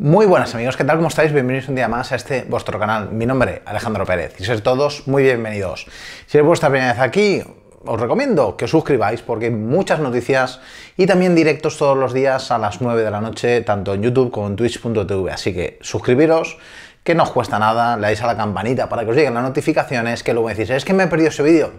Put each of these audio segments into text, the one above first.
Muy buenas amigos, ¿qué tal? ¿Cómo estáis? Bienvenidos un día más a este vuestro canal. Mi nombre, Alejandro Pérez, y sois todos muy bienvenidos. Si es vuestra primera vez aquí, os recomiendo que os suscribáis porque hay muchas noticias y también directos todos los días a las 9 de la noche, tanto en YouTube como en twitch.tv. Así que suscribiros, que no os cuesta nada, le dais a la campanita para que os lleguen las notificaciones, que luego decís, es que me he perdido ese vídeo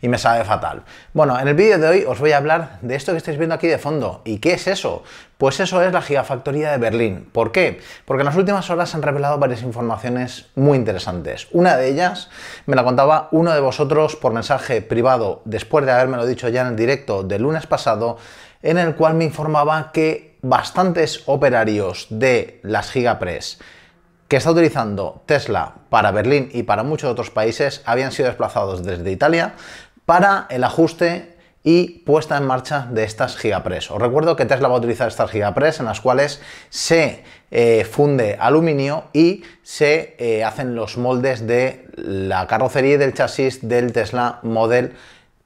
y me sabe fatal. Bueno, en el vídeo de hoy os voy a hablar de esto que estáis viendo aquí de fondo. ¿Y qué es eso? Pues eso es la gigafactoría de Berlín. ¿Por qué? Porque en las últimas horas se han revelado varias informaciones muy interesantes. Una de ellas me la contaba uno de vosotros por mensaje privado, después de habérmelo dicho ya en el directo del lunes pasado, en el cual me informaba que bastantes operarios de las Gigapress que está utilizando Tesla para Berlín y para muchos otros países habían sido desplazados desde Italia para el ajuste y puesta en marcha de estas gigapress. Os recuerdo que Tesla va a utilizar estas gigapress en las cuales se eh, funde aluminio y se eh, hacen los moldes de la carrocería y del chasis del Tesla Model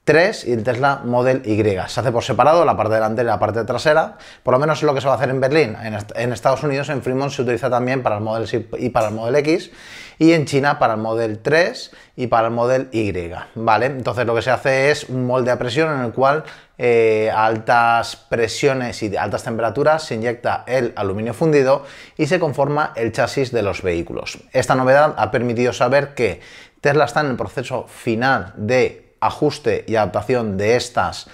3 y el Tesla Model Y. Se hace por separado, la parte delantera y la parte trasera. Por lo menos es lo que se va a hacer en Berlín. En, Estados Unidos, en Fremont, se utiliza también para el Model y, para el Model X. Y en China para el Model 3 y para el Model Y. ¿Vale? Entonces lo que se hace es un molde a presión en el cual a eh, altas presiones y de altas temperaturas se inyecta el aluminio fundido y se conforma el chasis de los vehículos. Esta novedad ha permitido saber que Tesla está en el proceso final de ajuste y adaptación de estas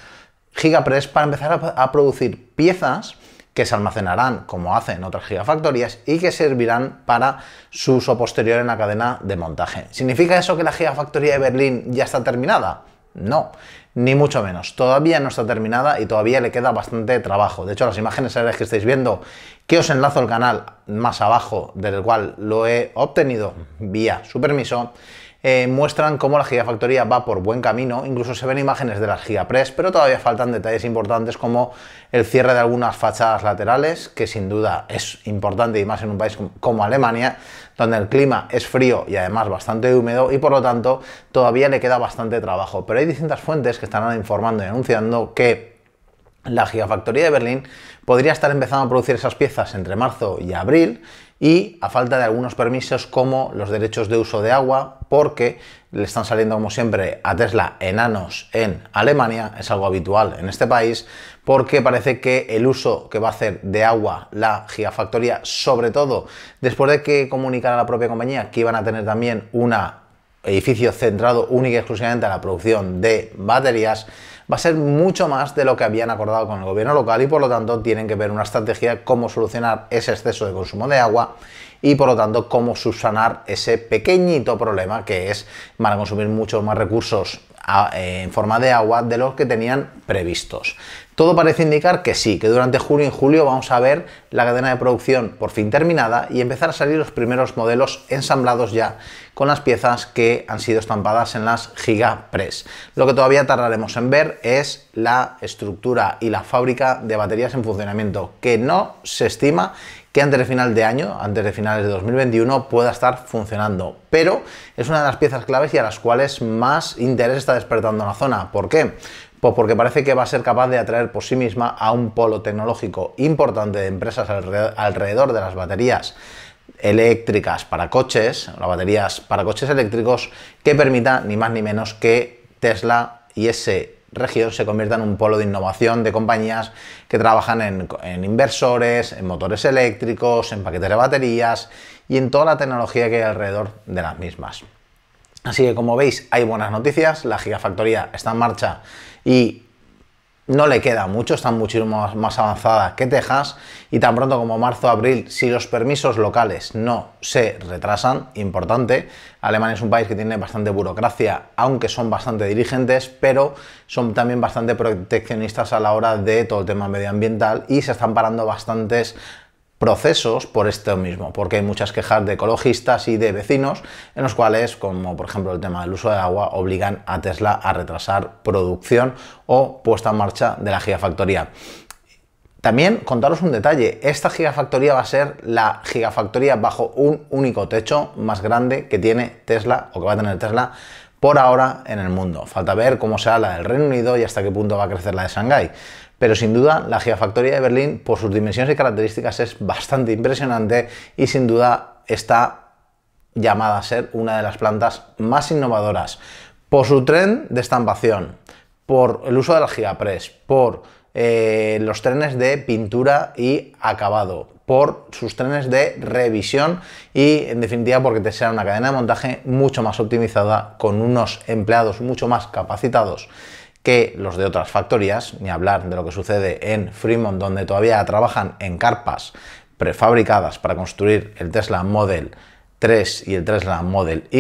GigaPress para empezar a, producir piezas que se almacenarán como hacen otras gigafactorías y que servirán para su uso posterior en la cadena de montaje. ¿Significa eso que la gigafactoría de Berlín ya está terminada? No, ni mucho menos. Todavía no está terminada y todavía le queda bastante trabajo. De hecho, las imágenes que estáis viendo que os enlazo el canal más abajo del cual lo he obtenido vía su permiso, eh, muestran cómo la Gigafactoría va por buen camino, incluso se ven imágenes de las Gigapress, pero todavía faltan detalles importantes como el cierre de algunas fachadas laterales, que sin duda es importante y más en un país como Alemania, donde el clima es frío y además bastante húmedo y por lo tanto todavía le queda bastante trabajo. Pero hay distintas fuentes que están informando y anunciando que la gigafactoría de Berlín podría estar empezando a producir esas piezas entre marzo y abril y a falta de algunos permisos como los derechos de uso de agua, porque le están saliendo como siempre a Tesla enanos en Alemania, es algo habitual en este país, porque parece que el uso que va a hacer de agua la gigafactoría, sobre todo después de que comunicara la propia compañía que iban a tener también una edificio centrado única y exclusivamente en la producción de baterías, va a ser mucho más de lo que habían acordado con el gobierno local y por lo tanto tienen que ver una estrategia cómo solucionar ese exceso de consumo de agua y por lo tanto cómo subsanar ese pequeñito problema que es van a consumir muchos más recursos eh, en forma de agua de los que tenían previstos. Todo parece indicar que sí, que durante junio y julio vamos a ver la cadena de producción por fin terminada y empezar a salir los primeros modelos ensamblados ya con las piezas que han sido estampadas en las Gigapress. Lo que todavía tardaremos en ver es la estructura y la fábrica de baterías en funcionamiento, que no se estima que antes de final de año, antes de finales de 2021, pueda estar funcionando. Pero es una de las piezas claves y a las cuales más interés está despertando la zona. ¿Por qué? Pues porque parece que va a ser capaz de atraer por sí misma a un polo tecnológico importante de empresas alrededor de las baterías eléctricas para coches, las baterías para coches eléctricos, que permita ni más ni menos que Tesla y ese región se convierta en un polo de innovación de compañías que trabajan en, en, inversores, en motores eléctricos, en paquetes de baterías y en toda la tecnología que hay alrededor de las mismas. Así que como veis hay buenas noticias, la gigafactoría está en marcha y no le queda mucho, está muchísimo más avanzada que Texas y tan pronto como marzo abril, si los permisos locales no se retrasan, importante, Alemania es un país que tiene bastante burocracia, aunque son bastante dirigentes, pero son también bastante proteccionistas a la hora de todo el tema medioambiental y se están parando bastantes procesos por esto mismo, porque hay muchas quejas de ecologistas y de vecinos en los cuales, como por ejemplo el tema del uso de agua, obligan a Tesla a retrasar producción o puesta en marcha de la gigafactoría. También contaros un detalle, esta gigafactoría va a ser la gigafactoría bajo un único techo más grande que tiene Tesla o que va a tener Tesla por ahora en el mundo. Falta ver cómo será la del Reino Unido y hasta qué punto va a crecer la de Shanghái pero sin duda la Factoría de Berlín por sus dimensiones y características es bastante impresionante y sin duda está llamada a ser una de las plantas más innovadoras por su tren de estampación, por el uso de la gigapress, por eh, los trenes de pintura y acabado, por sus trenes de revisión y en definitiva porque te será una cadena de montaje mucho más optimizada con unos empleados mucho más capacitados que los de otras factorías, ni hablar de lo que sucede en Fremont, donde todavía trabajan en carpas prefabricadas para construir el Tesla Model 3 y el Tesla Model Y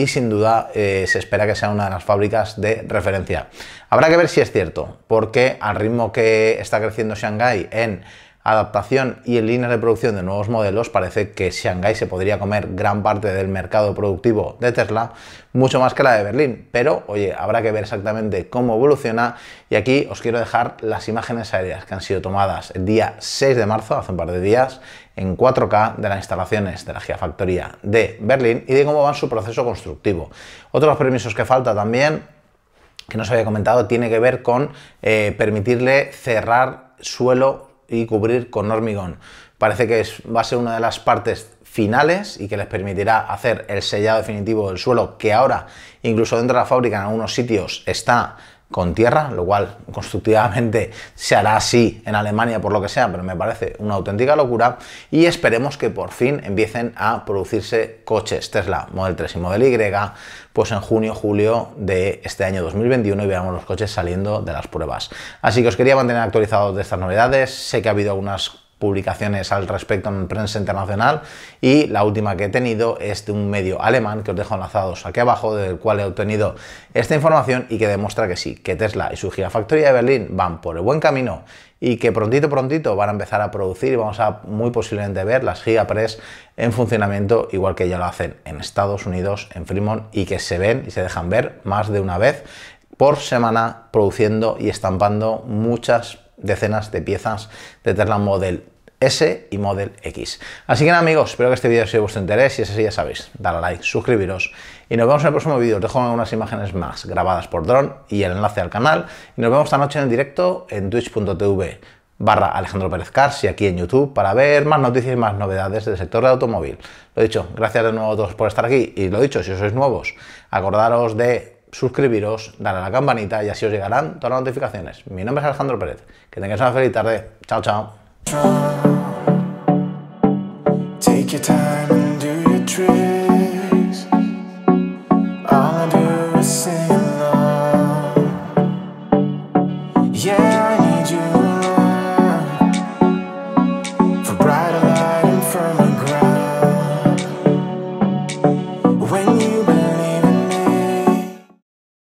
y sin duda eh, se espera que sea una de las fábricas de referencia. Habrá que ver si es cierto, porque al ritmo que está creciendo Shanghai en adaptación y en líneas de producción de nuevos modelos, parece que Shanghái se podría comer gran parte del mercado productivo de Tesla, mucho más que la de Berlín. Pero, oye, habrá que ver exactamente cómo evoluciona. Y aquí os quiero dejar las imágenes aéreas que han sido tomadas el día 6 de marzo, hace un par de días, en 4K de las instalaciones de la Gigafactoría de Berlín y de cómo va su proceso constructivo. Otros permisos que falta también que no se había comentado, tiene que ver con eh, permitirle cerrar suelo y cubrir con hormigón. Parece que va a ser una de las partes finales y que les permitirá hacer el sellado definitivo del suelo que ahora incluso dentro de la fábrica en algunos sitios está con tierra, lo cual constructivamente se hará así en Alemania por lo que sea, pero me parece una auténtica locura y esperemos que por fin empiecen a producirse coches Tesla Model 3 y Model Y pues en junio, julio de este año 2021 y veamos los coches saliendo de las pruebas. Así que os quería mantener actualizados de estas novedades, sé que ha habido algunas publicaciones al respecto en prensa internacional y la última que he tenido es de un medio alemán que os dejo enlazados aquí abajo del cual he obtenido esta información y que demuestra que sí, que Tesla y su gigafactoría de Berlín van por el buen camino y que prontito prontito van a empezar a producir y vamos a muy posiblemente ver las Gigapress en funcionamiento igual que ya lo hacen en Estados Unidos, en Fremont y que se ven y se dejan ver más de una vez por semana produciendo y estampando muchas decenas de piezas de Tesla Model S y Model X. Así que nada amigos, espero que este vídeo sea de vuestro interés, si es así ya sabéis, darle a like, suscribiros y nos vemos en el próximo vídeo, os dejo algunas imágenes más grabadas por dron y el enlace al canal y nos vemos esta noche en directo en twitch.tv barra Alejandro Pérez y aquí en YouTube para ver más noticias y más novedades del sector del automóvil. Lo dicho, gracias de nuevo a todos por estar aquí y lo dicho, si sois nuevos, acordaros de suscribiros, dar a la campanita y así os llegarán todas las notificaciones. Mi nombre es Alejandro Pérez. Que tengáis una feliz tarde. Chao, chao.